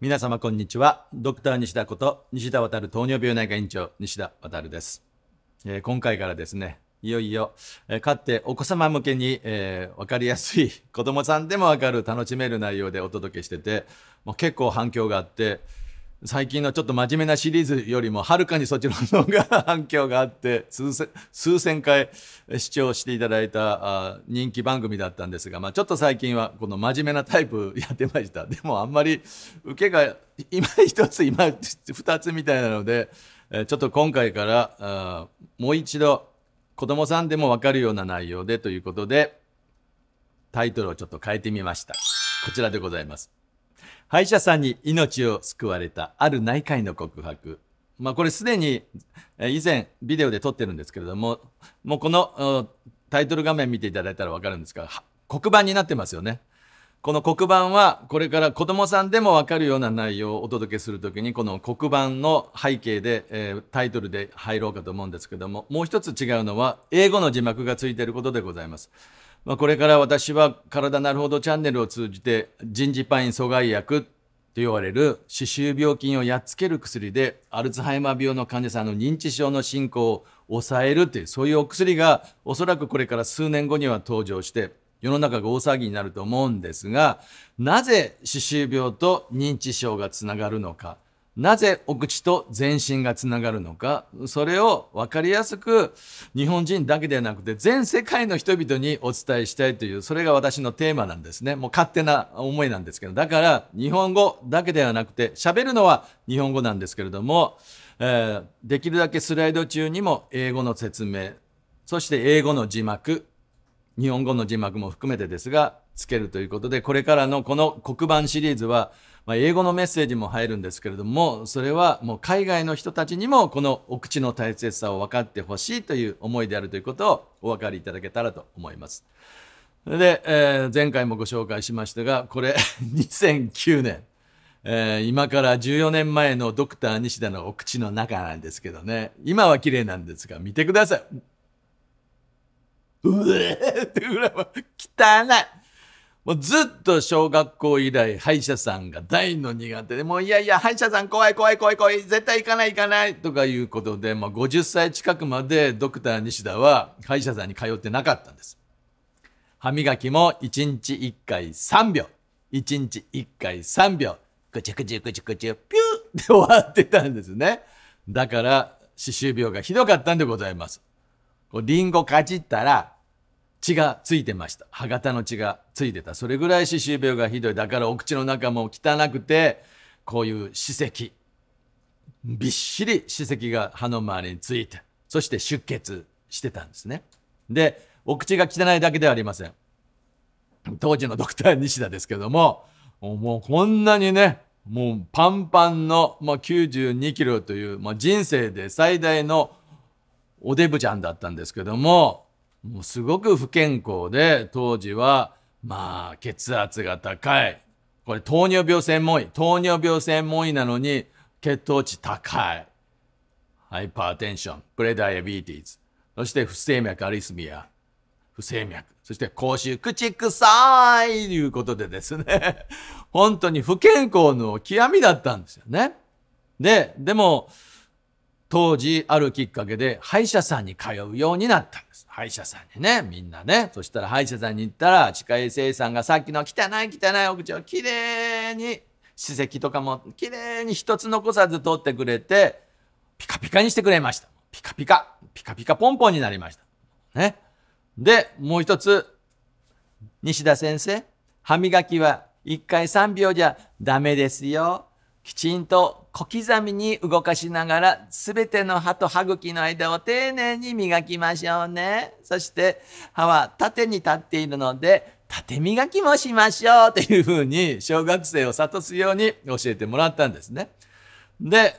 皆様こんにちはドクター西田こと西田渉糖尿病内科院長西田渉です、えー、今回からですねいよいよ、えー、かってお子様向けに、えー、分かりやすい 子供さんでも分かる楽しめる内容でお届けしててもう結構反響があって最近のちょっと真面目なシリーズよりもはるかにそちらの方が反響があって数千回視聴していただいた人気番組だったんですが、まあ、ちょっと最近はこの真面目なタイプやってました でもあんまり受けが今一つ今二つみたいなのでちょっと今回からもう一度子供さんでも分かるような内容でということでタイトルをちょっと変えてみましたこちらでございます歯医者さんに命を救われたある内科医の告白。まあ、これすでに以前ビデオで撮ってるんですけれども、もうこのタイトル画面見ていただいたらわかるんですが、黒板になってますよね。この黒板はこれから子供さんでもわかるような内容をお届けするときにこの黒板の背景で、えー、タイトルで入ろうかと思うんですけどももう一つ違うのは英語の字幕がついていることでございます。まあ、これから私は体なるほどチャンネルを通じて人事パイン阻害薬と言われる歯周病菌をやっつける薬でアルツハイマー病の患者さんの認知症の進行を抑えるというそういうお薬がおそらくこれから数年後には登場して世の中が大騒ぎになると思うんですがなぜ歯周病と認知症がつながるのか。なぜお口と全身がつながるのか、それを分かりやすく日本人だけではなくて全世界の人々にお伝えしたいという、それが私のテーマなんですね。もう勝手な思いなんですけど、だから日本語だけではなくて、喋るのは日本語なんですけれども、えー、できるだけスライド中にも英語の説明、そして英語の字幕、日本語の字幕も含めてですが、つけるということで、これからのこの黒板シリーズは、まあ、英語のメッセージも入るんですけれども、それはもう海外の人たちにもこのお口の大切さを分かってほしいという思いであるということをお分かりいただけたらと思います。で、えー、前回もご紹介しましたが、これ2009年、えー、今から14年前のドクター西田のお口の中なんですけどね、今は綺麗なんですが、見てください。うえーってぐらいは汚いもうずっと小学校以来歯医者さんが大の苦手でもういやいや歯医者さん怖い怖い怖い怖い絶対行かない行かないとかいうことで、まう50歳近くまでドクター西田は歯医者さんに通ってなかったんです歯磨きも1日1回3秒1日1回3秒ぐちゅぐちゅぐちゅぐちゅピューって終わってたんですねだから歯周病がひどかったんでございますリンゴかじったら血がついてました歯型の血がついてたそれぐらい歯周病がひどいだからお口の中も汚くてこういう歯石びっしり歯石が歯の周りについてそして出血してたんですねでお口が汚いだけではありません当時のドクター西田ですけどももうこんなにねもうパンパンの、まあ、92キロという、まあ、人生で最大のおデブちゃんだったんですけどももうすごく不健康で、当時は、まあ、血圧が高い。これ、糖尿病専門医。糖尿病専門医なのに、血糖値高い。ハイパーテンション、プレダイアビーティーズ。そして、不整脈アリスミア。不整脈。そして、口臭、口臭いということでですね。本当に不健康の極みだったんですよね。で、でも、当時あるきっかけで歯医者さんに通うようになったんです歯医者さんにねみんなねそしたら歯医者さんに行ったら歯科衛生士さんがさっきの汚い汚いお口をきれいに歯石とかもきれいに一つ残さず取ってくれてピカピカにしてくれましたピカピカピカピカポンポンになりましたねでもう一つ西田先生歯磨きは1回3秒じゃダメですよきちんと小刻みに動かしながら全ての歯と歯茎の間を丁寧に磨きましょうねそして歯は縦に立っているので縦磨きもしましょうというふうに小学生を諭すように教えてもらったんですねで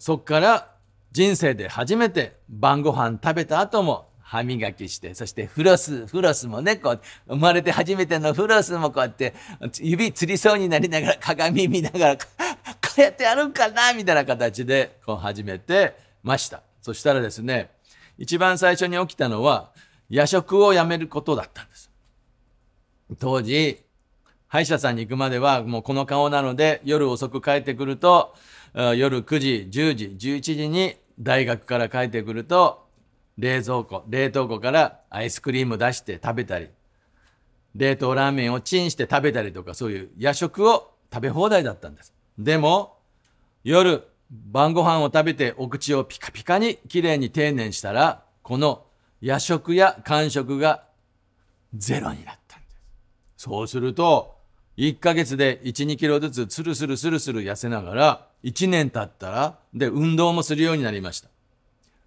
そっから人生で初めて晩ご飯食べた後も歯磨きして、そしてフロス、フロスもね、こう、生まれて初めてのフロスもこうやって、指つりそうになりながら、鏡見ながらやってやるんかなみたいな形でこう始めてましたそしたらですね一番最初に起きたのは夜食をやめることだったんです当時歯医者さんに行くまではもうこの顔なので夜遅く帰ってくると夜9時10時11時に大学から帰ってくると冷蔵庫冷凍庫からアイスクリーム出して食べたり冷凍ラーメンをチンして食べたりとかそういう夜食を食べ放題だったんですでも、夜、晩ご飯を食べてお口をピカピカにきれいに丁寧にしたら、この夜食や間食がゼロになったんです。そうすると、1ヶ月で1、2キロずつつるするするする痩せながら、1年経ったら、で、運動もするようになりました。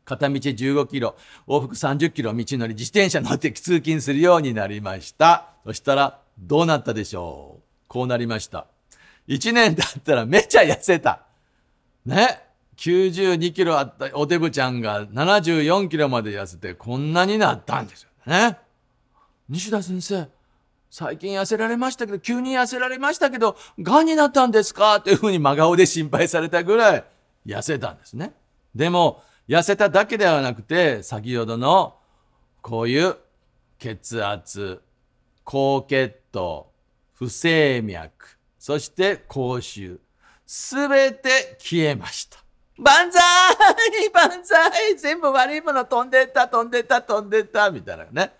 片道15キロ、往復30キロ道のり、自転車乗って通勤するようになりました。そしたら、どうなったでしょうこうなりました。1年経ったらめちゃ痩せた。ね。92キロあったおデブちゃんが74キロまで痩せてこんなになったんですよね。西田先生、最近痩せられましたけど、急に痩せられましたけど、癌になったんですかというふうに真顔で心配されたぐらい痩せたんですね。でも、痩せただけではなくて、先ほどのこういう血圧、高血糖、不整脈、そして公衆、すべて消えました。万歳 万歳全部悪いもの飛んでった飛んでった飛んでったみたいなね。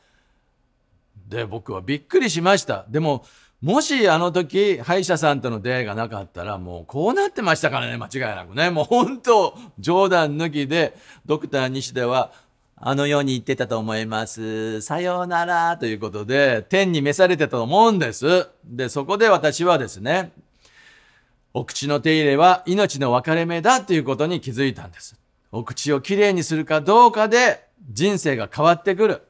で僕はびっくりしました。でももしあの時歯医者さんとの出会いがなかったらもうこうなってましたからね間違いなくねもう本当冗談抜きでドクター西ではあのように言ってたと思います。さようならということで、天に召されてたと思うんです。で、そこで私はですね、お口の手入れは命の分かれ目だということに気づいたんです。お口をきれいにするかどうかで人生が変わってくる。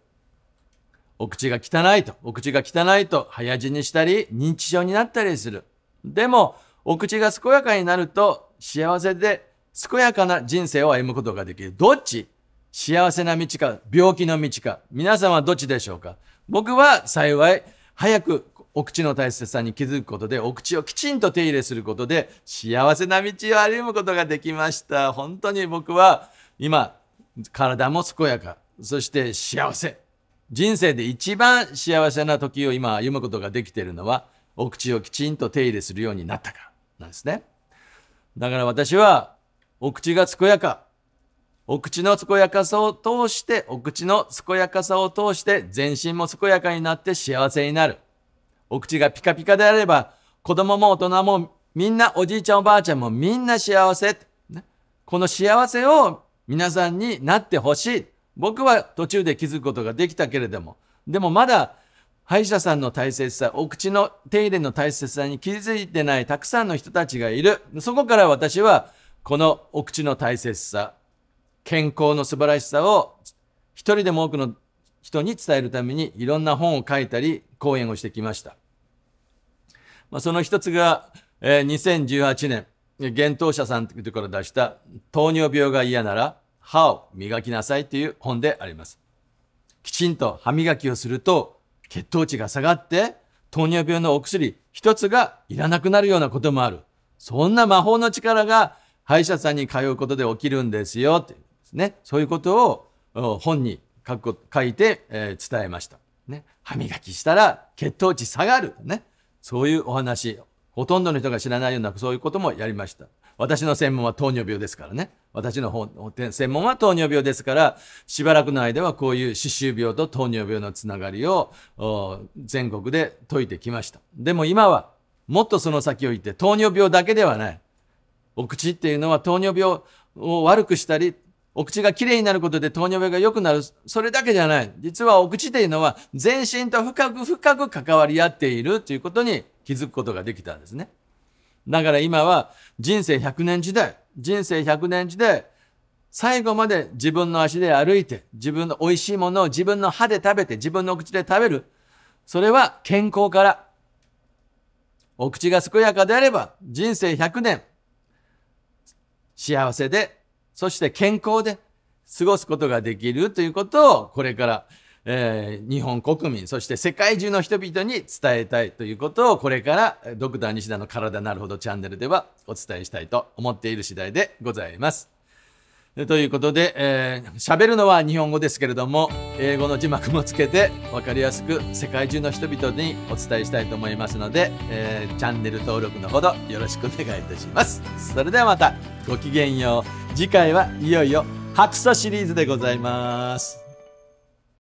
お口が汚いと、お口が汚いと早死にしたり、認知症になったりする。でも、お口が健やかになると幸せで健やかな人生を歩むことができる。どっち幸せな道か、病気の道か、皆さんはどっちでしょうか僕は幸い、早くお口の大切さに気づくことで、お口をきちんと手入れすることで、幸せな道を歩むことができました。本当に僕は、今、体も健やか、そして幸せ。人生で一番幸せな時を今歩むことができているのは、お口をきちんと手入れするようになったからなんですね。だから私は、お口が健やか、お口の健やかさを通して、お口の健やかさを通して、全身も健やかになって幸せになる。お口がピカピカであれば、子供も大人もみんな、おじいちゃんおばあちゃんもみんな幸せ。この幸せを皆さんになってほしい。僕は途中で気づくことができたけれども、でもまだ歯医者さんの大切さ、お口の手入れの大切さに気づいてないたくさんの人たちがいる。そこから私は、このお口の大切さ、健康の素晴らしさを一人でも多くの人に伝えるためにいろんな本を書いたり講演をしてきました。まあ、その一つが、えー、2018年、幻冬者さんというところ出した糖尿病が嫌なら歯を磨きなさいという本であります。きちんと歯磨きをすると血糖値が下がって糖尿病のお薬一つがいらなくなるようなこともある。そんな魔法の力が歯医者さんに通うことで起きるんですよって。ね、そういうことを本に書く書いて、えー、伝えました、ね。歯磨きしたら血糖値下がる、ね、そういうお話ほとんどの人が知らないようなそういうこともやりました。私の専門は糖尿病ですからね。私の専門は糖尿病ですから、しばらくの間はこういう歯周病と糖尿病のつながりを全国で解いてきました。でも今はもっとその先を行って糖尿病だけではない。お口っていうのは糖尿病を悪くしたり、お口が綺麗になることで糖尿病が良くなる。それだけじゃない。実はお口というのは全身と深く深く関わり合っているということに気づくことができたんですね。だから今は人生100年時代、人生100年時代、最後まで自分の足で歩いて、自分の美味しいものを自分の歯で食べて、自分の口で食べる。それは健康から。お口が健やかであれば人生100年幸せでそして健康で過ごすことができるということをこれから、えー、日本国民そして世界中の人々に伝えたいということをこれからドクター西田の体なるほどチャンネルではお伝えしたいと思っている次第でございます。ということで、えー、喋るのは日本語ですけれども、英語の字幕もつけて分かりやすく世界中の人々にお伝えしたいと思いますので、えー、チャンネル登録のほどよろしくお願いいたします。それではまたごきげんよう。次回はいよいよ白素シリーズでございます。